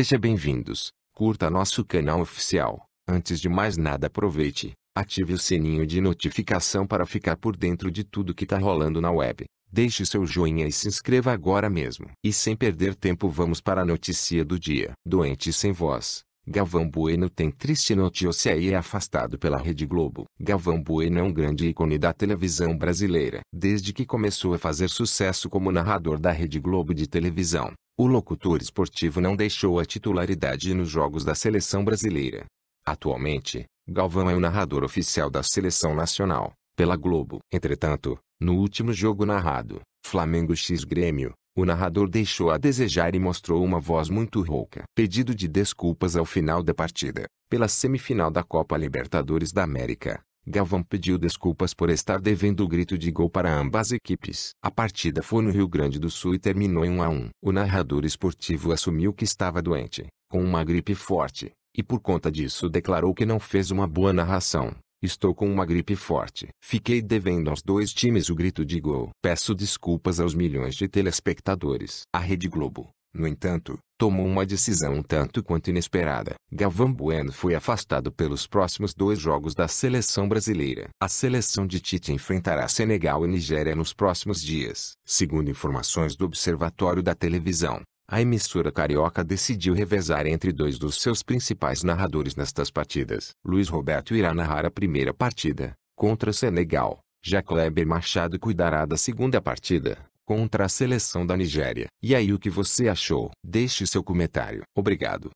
Seja bem-vindos, curta nosso canal oficial. Antes de mais nada aproveite, ative o sininho de notificação para ficar por dentro de tudo que tá rolando na web. Deixe seu joinha e se inscreva agora mesmo. E sem perder tempo vamos para a notícia do dia. Doente sem voz. Galvão Bueno tem triste notícia e é afastado pela Rede Globo. Galvão Bueno é um grande ícone da televisão brasileira. Desde que começou a fazer sucesso como narrador da Rede Globo de televisão, o locutor esportivo não deixou a titularidade nos jogos da seleção brasileira. Atualmente, Galvão é o narrador oficial da seleção nacional, pela Globo. Entretanto, no último jogo narrado, Flamengo x Grêmio, o narrador deixou a desejar e mostrou uma voz muito rouca. Pedido de desculpas ao final da partida, pela semifinal da Copa Libertadores da América, Galvão pediu desculpas por estar devendo o grito de gol para ambas equipes. A partida foi no Rio Grande do Sul e terminou em 1 a 1. O narrador esportivo assumiu que estava doente, com uma gripe forte, e por conta disso declarou que não fez uma boa narração. Estou com uma gripe forte. Fiquei devendo aos dois times o grito de gol. Peço desculpas aos milhões de telespectadores. A Rede Globo, no entanto, tomou uma decisão um tanto quanto inesperada. Galvão Bueno foi afastado pelos próximos dois jogos da seleção brasileira. A seleção de Tite enfrentará Senegal e Nigéria nos próximos dias. Segundo informações do Observatório da Televisão, a emissora carioca decidiu revezar entre dois dos seus principais narradores nestas partidas. Luiz Roberto irá narrar a primeira partida, contra Senegal. Já Kleber Machado cuidará da segunda partida contra a seleção da Nigéria. E aí o que você achou? Deixe seu comentário. Obrigado.